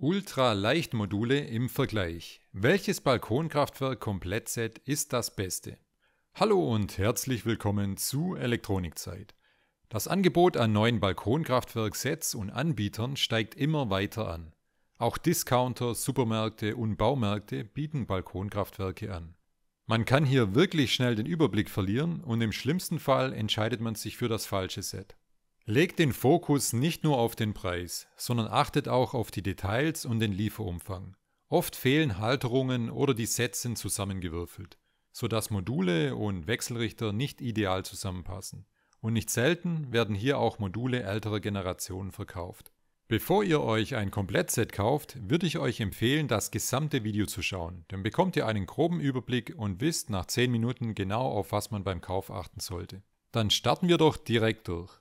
Ultraleichtmodule im Vergleich. Welches Balkonkraftwerk Komplettset ist das beste? Hallo und herzlich willkommen zu Elektronikzeit. Das Angebot an neuen Balkonkraftwerksets und Anbietern steigt immer weiter an. Auch Discounter, Supermärkte und Baumärkte bieten Balkonkraftwerke an. Man kann hier wirklich schnell den Überblick verlieren und im schlimmsten Fall entscheidet man sich für das falsche Set. Legt den Fokus nicht nur auf den Preis, sondern achtet auch auf die Details und den Lieferumfang. Oft fehlen Halterungen oder die Sets sind zusammengewürfelt, sodass Module und Wechselrichter nicht ideal zusammenpassen. Und nicht selten werden hier auch Module älterer Generationen verkauft. Bevor ihr euch ein Komplettset kauft, würde ich euch empfehlen, das gesamte Video zu schauen. Dann bekommt ihr einen groben Überblick und wisst nach 10 Minuten genau, auf was man beim Kauf achten sollte. Dann starten wir doch direkt durch.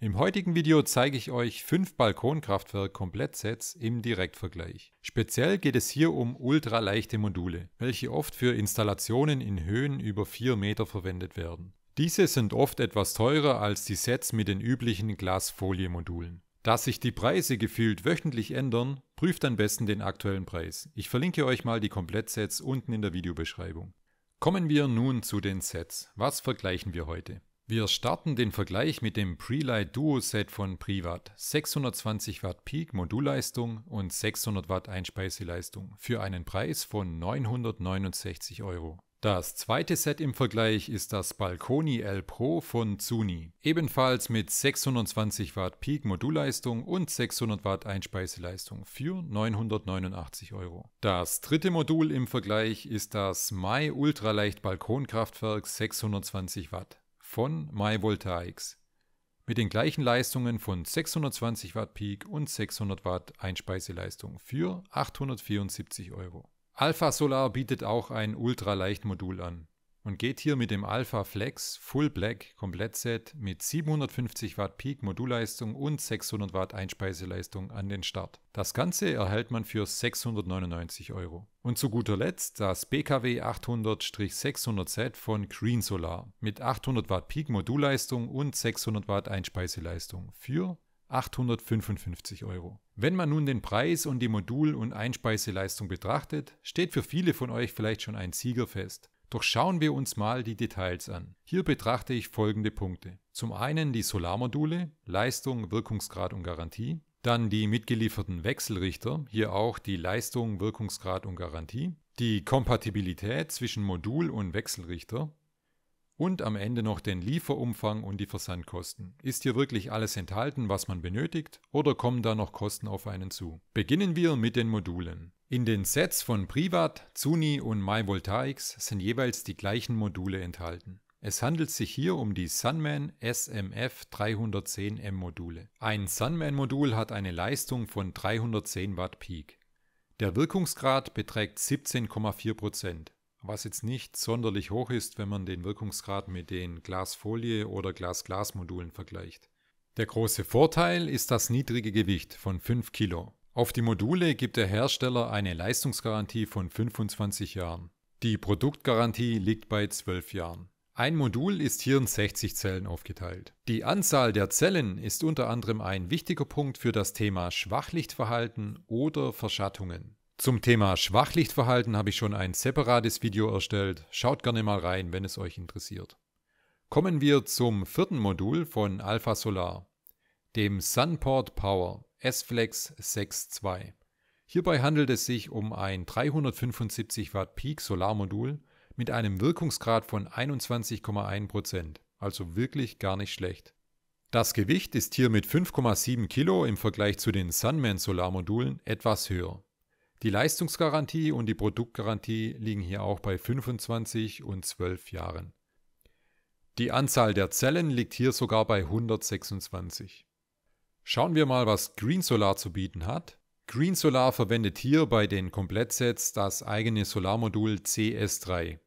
Im heutigen Video zeige ich euch 5 Balkonkraftwerk-Komplettsets im Direktvergleich. Speziell geht es hier um ultraleichte Module, welche oft für Installationen in Höhen über 4 Meter verwendet werden. Diese sind oft etwas teurer als die Sets mit den üblichen Glasfolie-Modulen. Da sich die Preise gefühlt wöchentlich ändern, prüft am besten den aktuellen Preis. Ich verlinke euch mal die Komplettsets unten in der Videobeschreibung. Kommen wir nun zu den Sets. Was vergleichen wir heute? Wir starten den Vergleich mit dem Prelight Duo Set von Privat. 620 Watt Peak Modulleistung und 600 Watt Einspeiseleistung für einen Preis von 969 Euro. Das zweite Set im Vergleich ist das Balconi L Pro von Zuni. Ebenfalls mit 620 Watt Peak Modulleistung und 600 Watt Einspeiseleistung für 989 Euro. Das dritte Modul im Vergleich ist das Mai Ultraleicht Balkonkraftwerk 620 Watt von MyVoltaics mit den gleichen Leistungen von 620 Watt Peak und 600 Watt Einspeiseleistung für 874 Euro. Alpha Solar bietet auch ein Ultraleichtmodul an und geht hier mit dem Alpha Flex Full Black Komplettset mit 750 Watt Peak Modulleistung und 600 Watt Einspeiseleistung an den Start. Das Ganze erhält man für 699 Euro. Und zu guter Letzt das BKW 800-600Z von Green Solar mit 800 Watt Peak Modulleistung und 600 Watt Einspeiseleistung für 855 Euro. Wenn man nun den Preis und die Modul- und Einspeiseleistung betrachtet, steht für viele von euch vielleicht schon ein Sieger fest. Doch schauen wir uns mal die Details an. Hier betrachte ich folgende Punkte. Zum einen die Solarmodule, Leistung, Wirkungsgrad und Garantie. Dann die mitgelieferten Wechselrichter, hier auch die Leistung, Wirkungsgrad und Garantie. Die Kompatibilität zwischen Modul und Wechselrichter. Und am Ende noch den Lieferumfang und die Versandkosten. Ist hier wirklich alles enthalten, was man benötigt, oder kommen da noch Kosten auf einen zu? Beginnen wir mit den Modulen. In den Sets von Privat, Zuni und MyVoltaics sind jeweils die gleichen Module enthalten. Es handelt sich hier um die Sunman SMF 310M Module. Ein Sunman Modul hat eine Leistung von 310 Watt Peak. Der Wirkungsgrad beträgt 17,4%, was jetzt nicht sonderlich hoch ist, wenn man den Wirkungsgrad mit den Glasfolie oder Glas-Glas Modulen vergleicht. Der große Vorteil ist das niedrige Gewicht von 5 Kilo. Auf die Module gibt der Hersteller eine Leistungsgarantie von 25 Jahren. Die Produktgarantie liegt bei 12 Jahren. Ein Modul ist hier in 60 Zellen aufgeteilt. Die Anzahl der Zellen ist unter anderem ein wichtiger Punkt für das Thema Schwachlichtverhalten oder Verschattungen. Zum Thema Schwachlichtverhalten habe ich schon ein separates Video erstellt, schaut gerne mal rein, wenn es euch interessiert. Kommen wir zum vierten Modul von Alpha Solar, dem Sunport Power. S-Flex 6.2. Hierbei handelt es sich um ein 375 Watt Peak Solarmodul mit einem Wirkungsgrad von 21,1%, also wirklich gar nicht schlecht. Das Gewicht ist hier mit 5,7 Kilo im Vergleich zu den Sunman Solarmodulen etwas höher. Die Leistungsgarantie und die Produktgarantie liegen hier auch bei 25 und 12 Jahren. Die Anzahl der Zellen liegt hier sogar bei 126. Schauen wir mal, was Green Solar zu bieten hat. Green Solar verwendet hier bei den Komplettsets das eigene Solarmodul CS3.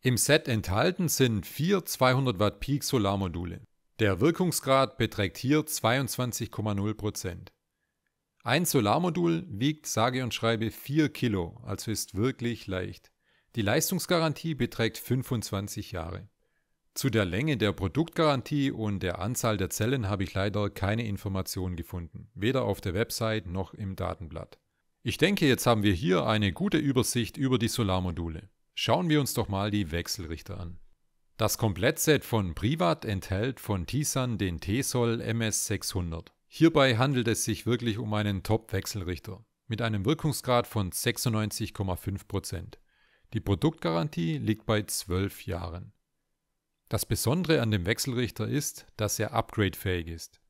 Im Set enthalten sind vier 200 Watt Peak Solarmodule. Der Wirkungsgrad beträgt hier 22,0%. Ein Solarmodul wiegt sage und schreibe 4 Kilo, also ist wirklich leicht. Die Leistungsgarantie beträgt 25 Jahre. Zu der Länge der Produktgarantie und der Anzahl der Zellen habe ich leider keine Informationen gefunden, weder auf der Website noch im Datenblatt. Ich denke, jetzt haben wir hier eine gute Übersicht über die Solarmodule. Schauen wir uns doch mal die Wechselrichter an. Das Komplettset von Privat enthält von Tisan den T-Sol MS600. Hierbei handelt es sich wirklich um einen Top-Wechselrichter mit einem Wirkungsgrad von 96,5%. Die Produktgarantie liegt bei 12 Jahren. Das Besondere an dem Wechselrichter ist, dass er upgradefähig ist.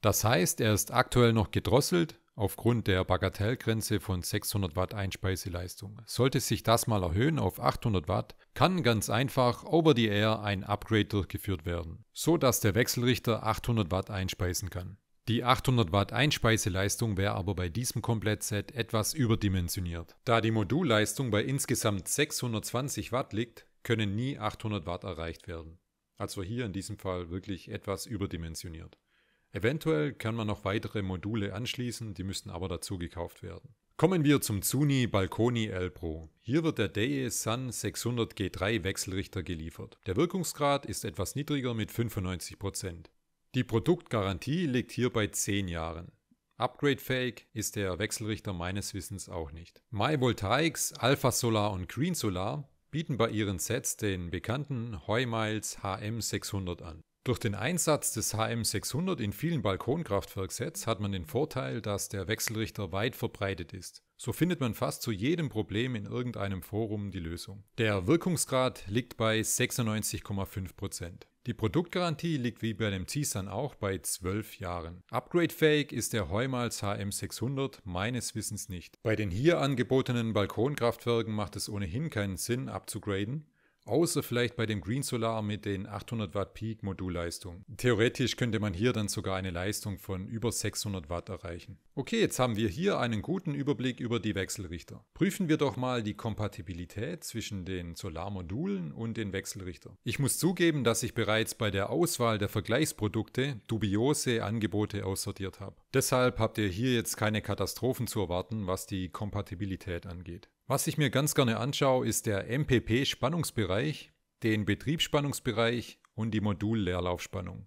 Das heißt, er ist aktuell noch gedrosselt aufgrund der Bagatellgrenze von 600 Watt Einspeiseleistung. Sollte sich das mal erhöhen auf 800 Watt, kann ganz einfach over the air ein Upgrade durchgeführt werden, so dass der Wechselrichter 800 Watt einspeisen kann. Die 800 Watt Einspeiseleistung wäre aber bei diesem Komplettset etwas überdimensioniert. Da die Modulleistung bei insgesamt 620 Watt liegt, können nie 800 Watt erreicht werden. Also hier in diesem Fall wirklich etwas überdimensioniert. Eventuell kann man noch weitere Module anschließen, die müssten aber dazu gekauft werden. Kommen wir zum Zuni Balconi L Pro. Hier wird der Dae Sun 600 G3 Wechselrichter geliefert. Der Wirkungsgrad ist etwas niedriger mit 95%. Die Produktgarantie liegt hier bei 10 Jahren. upgrade Upgradefähig ist der Wechselrichter meines Wissens auch nicht. My Voltaics, Alpha Solar und Green Solar bieten bei ihren Sets den bekannten Heumiles HM600 an. Durch den Einsatz des HM600 in vielen Balkonkraftwerksets hat man den Vorteil, dass der Wechselrichter weit verbreitet ist. So findet man fast zu jedem Problem in irgendeinem Forum die Lösung. Der Wirkungsgrad liegt bei 96,5%. Die Produktgarantie liegt wie bei dem Zisan auch bei 12 Jahren. Upgradefähig ist der Heumals HM600 meines Wissens nicht. Bei den hier angebotenen Balkonkraftwerken macht es ohnehin keinen Sinn abzugraden Außer vielleicht bei dem Green Solar mit den 800 Watt Peak Modulleistung. Theoretisch könnte man hier dann sogar eine Leistung von über 600 Watt erreichen. Okay, jetzt haben wir hier einen guten Überblick über die Wechselrichter. Prüfen wir doch mal die Kompatibilität zwischen den Solarmodulen und den Wechselrichtern. Ich muss zugeben, dass ich bereits bei der Auswahl der Vergleichsprodukte dubiose Angebote aussortiert habe. Deshalb habt ihr hier jetzt keine Katastrophen zu erwarten, was die Kompatibilität angeht. Was ich mir ganz gerne anschaue, ist der MPP-Spannungsbereich, den Betriebsspannungsbereich und die Modul-Leerlaufspannung.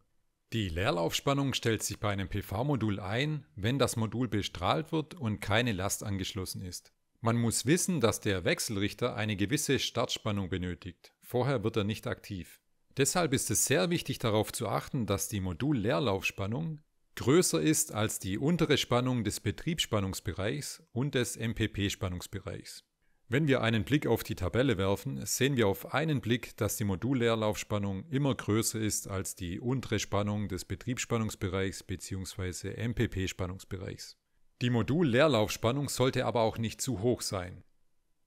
Die Leerlaufspannung stellt sich bei einem PV-Modul ein, wenn das Modul bestrahlt wird und keine Last angeschlossen ist. Man muss wissen, dass der Wechselrichter eine gewisse Startspannung benötigt. Vorher wird er nicht aktiv. Deshalb ist es sehr wichtig darauf zu achten, dass die Modul-Leerlaufspannung größer ist als die untere Spannung des Betriebsspannungsbereichs und des MPP-Spannungsbereichs. Wenn wir einen Blick auf die Tabelle werfen, sehen wir auf einen Blick, dass die Modulleerlaufspannung immer größer ist als die untere Spannung des Betriebsspannungsbereichs bzw. MPP-Spannungsbereichs. Die Modulleerlaufspannung sollte aber auch nicht zu hoch sein.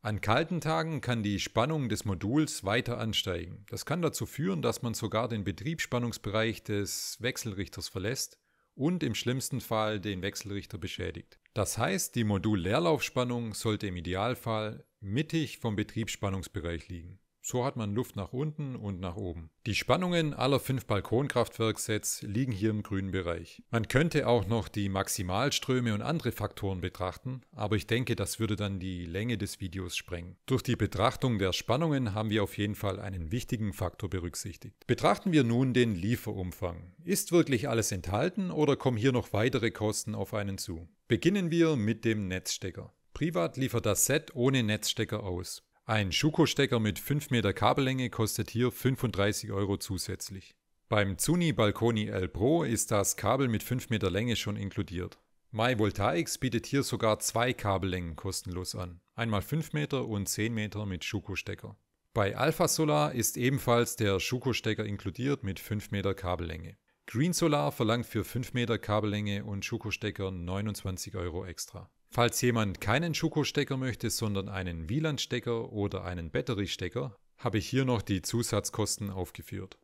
An kalten Tagen kann die Spannung des Moduls weiter ansteigen. Das kann dazu führen, dass man sogar den Betriebsspannungsbereich des Wechselrichters verlässt und im schlimmsten Fall den Wechselrichter beschädigt. Das heißt, die Modul-Leerlaufspannung sollte im Idealfall mittig vom Betriebsspannungsbereich liegen. So hat man Luft nach unten und nach oben. Die Spannungen aller fünf Balkonkraftwerksets liegen hier im grünen Bereich. Man könnte auch noch die Maximalströme und andere Faktoren betrachten, aber ich denke, das würde dann die Länge des Videos sprengen. Durch die Betrachtung der Spannungen haben wir auf jeden Fall einen wichtigen Faktor berücksichtigt. Betrachten wir nun den Lieferumfang. Ist wirklich alles enthalten oder kommen hier noch weitere Kosten auf einen zu? Beginnen wir mit dem Netzstecker. Privat liefert das Set ohne Netzstecker aus. Ein Schuko-Stecker mit 5 Meter Kabellänge kostet hier 35 Euro zusätzlich. Beim Zuni Balconi L Pro ist das Kabel mit 5 Meter Länge schon inkludiert. MyVoltaics bietet hier sogar zwei Kabellängen kostenlos an, einmal 5 Meter und 10 Meter mit Schuko-Stecker. Bei Alpha Solar ist ebenfalls der Schuko-Stecker inkludiert mit 5 Meter Kabellänge. Green Solar verlangt für 5 Meter Kabellänge und Schuko-Stecker 29 Euro extra. Falls jemand keinen Schuko-Stecker möchte, sondern einen WLAN-Stecker oder einen Battery-Stecker, habe ich hier noch die Zusatzkosten aufgeführt.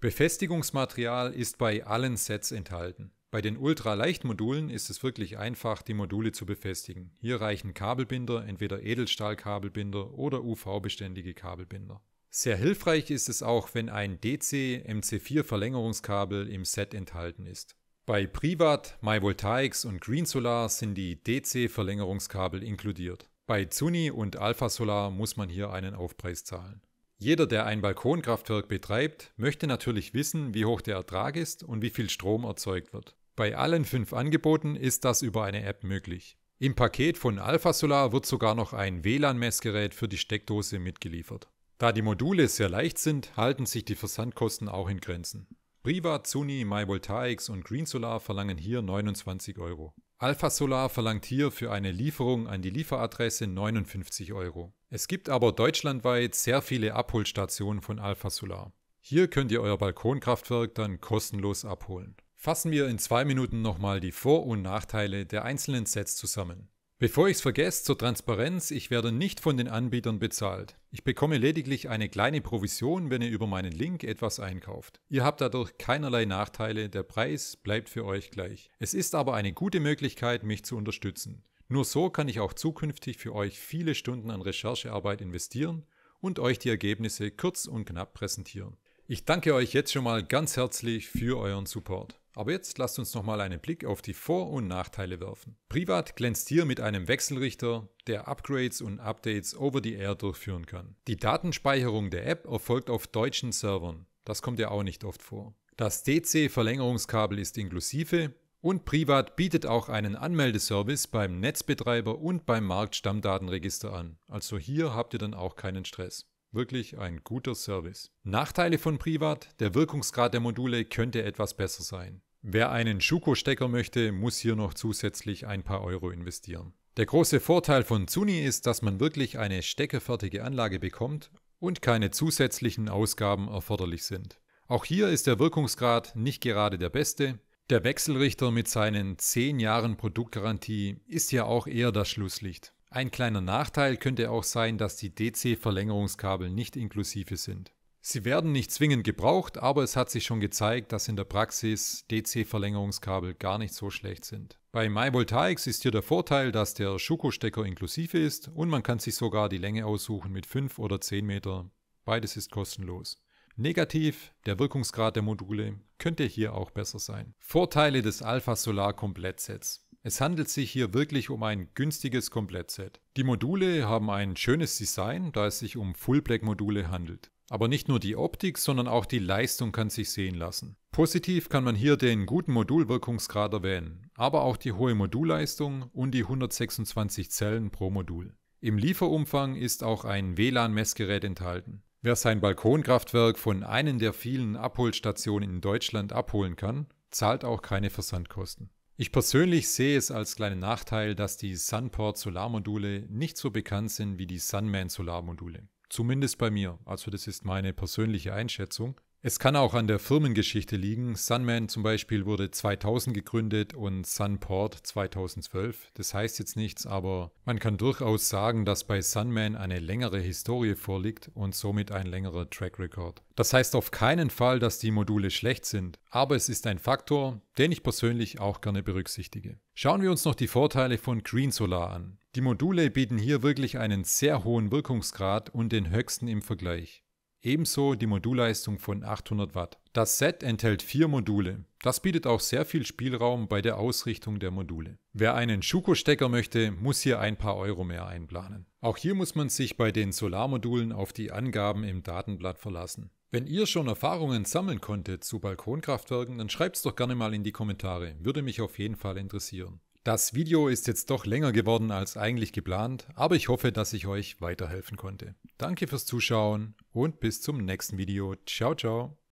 Befestigungsmaterial ist bei allen Sets enthalten. Bei den Ultraleichtmodulen ist es wirklich einfach, die Module zu befestigen. Hier reichen Kabelbinder, entweder Edelstahlkabelbinder oder UV-beständige Kabelbinder. Sehr hilfreich ist es auch, wenn ein DC-MC4-Verlängerungskabel im Set enthalten ist. Bei Privat, MyVoltaics und Green Solar sind die DC-Verlängerungskabel inkludiert. Bei Zuni und Alpha Solar muss man hier einen Aufpreis zahlen. Jeder, der ein Balkonkraftwerk betreibt, möchte natürlich wissen, wie hoch der Ertrag ist und wie viel Strom erzeugt wird. Bei allen fünf Angeboten ist das über eine App möglich. Im Paket von Alpha Solar wird sogar noch ein WLAN-Messgerät für die Steckdose mitgeliefert. Da die Module sehr leicht sind, halten sich die Versandkosten auch in Grenzen. Priva, Zuni, MyVoltaics und Green Solar verlangen hier 29 Euro. Alpha Solar verlangt hier für eine Lieferung an die Lieferadresse 59 Euro. Es gibt aber deutschlandweit sehr viele Abholstationen von Alpha Solar. Hier könnt ihr euer Balkonkraftwerk dann kostenlos abholen. Fassen wir in zwei Minuten nochmal die Vor- und Nachteile der einzelnen Sets zusammen. Bevor ich es vergesse, zur Transparenz, ich werde nicht von den Anbietern bezahlt. Ich bekomme lediglich eine kleine Provision, wenn ihr über meinen Link etwas einkauft. Ihr habt dadurch keinerlei Nachteile, der Preis bleibt für euch gleich. Es ist aber eine gute Möglichkeit, mich zu unterstützen. Nur so kann ich auch zukünftig für euch viele Stunden an Recherchearbeit investieren und euch die Ergebnisse kurz und knapp präsentieren. Ich danke euch jetzt schon mal ganz herzlich für euren Support. Aber jetzt lasst uns noch mal einen Blick auf die Vor- und Nachteile werfen. Privat glänzt hier mit einem Wechselrichter, der Upgrades und Updates over the air durchführen kann. Die Datenspeicherung der App erfolgt auf deutschen Servern. Das kommt ja auch nicht oft vor. Das DC-Verlängerungskabel ist inklusive und Privat bietet auch einen Anmeldeservice beim Netzbetreiber und beim Marktstammdatenregister an. Also hier habt ihr dann auch keinen Stress. Wirklich ein guter Service. Nachteile von Privat, der Wirkungsgrad der Module könnte etwas besser sein. Wer einen Schuko-Stecker möchte, muss hier noch zusätzlich ein paar Euro investieren. Der große Vorteil von Zuni ist, dass man wirklich eine steckerfertige Anlage bekommt und keine zusätzlichen Ausgaben erforderlich sind. Auch hier ist der Wirkungsgrad nicht gerade der beste. Der Wechselrichter mit seinen 10 Jahren Produktgarantie ist ja auch eher das Schlusslicht. Ein kleiner Nachteil könnte auch sein, dass die DC-Verlängerungskabel nicht inklusive sind. Sie werden nicht zwingend gebraucht, aber es hat sich schon gezeigt, dass in der Praxis DC-Verlängerungskabel gar nicht so schlecht sind. Bei MyVoltaics ist hier der Vorteil, dass der Schuko-Stecker inklusive ist und man kann sich sogar die Länge aussuchen mit 5 oder 10 Meter. Beides ist kostenlos. Negativ, der Wirkungsgrad der Module könnte hier auch besser sein. Vorteile des Alpha Solar Komplett Sets. Es handelt sich hier wirklich um ein günstiges Komplettset. Die Module haben ein schönes Design, da es sich um Full-Black-Module handelt. Aber nicht nur die Optik, sondern auch die Leistung kann sich sehen lassen. Positiv kann man hier den guten Modulwirkungsgrad erwähnen, aber auch die hohe Modulleistung und die 126 Zellen pro Modul. Im Lieferumfang ist auch ein WLAN-Messgerät enthalten. Wer sein Balkonkraftwerk von einem der vielen Abholstationen in Deutschland abholen kann, zahlt auch keine Versandkosten. Ich persönlich sehe es als kleinen Nachteil, dass die Sunport Solarmodule nicht so bekannt sind wie die Sunman Solarmodule. Zumindest bei mir, also das ist meine persönliche Einschätzung. Es kann auch an der Firmengeschichte liegen. Sunman zum Beispiel wurde 2000 gegründet und Sunport 2012. Das heißt jetzt nichts, aber man kann durchaus sagen, dass bei Sunman eine längere Historie vorliegt und somit ein längerer Track Record. Das heißt auf keinen Fall, dass die Module schlecht sind, aber es ist ein Faktor, den ich persönlich auch gerne berücksichtige. Schauen wir uns noch die Vorteile von Green Solar an. Die Module bieten hier wirklich einen sehr hohen Wirkungsgrad und den höchsten im Vergleich ebenso die Modulleistung von 800 Watt. Das Set enthält vier Module. Das bietet auch sehr viel Spielraum bei der Ausrichtung der Module. Wer einen Schuko-Stecker möchte, muss hier ein paar Euro mehr einplanen. Auch hier muss man sich bei den Solarmodulen auf die Angaben im Datenblatt verlassen. Wenn ihr schon Erfahrungen sammeln konntet zu Balkonkraftwerken, dann schreibt es doch gerne mal in die Kommentare. Würde mich auf jeden Fall interessieren. Das Video ist jetzt doch länger geworden als eigentlich geplant, aber ich hoffe, dass ich euch weiterhelfen konnte. Danke fürs Zuschauen und bis zum nächsten Video. Ciao, ciao.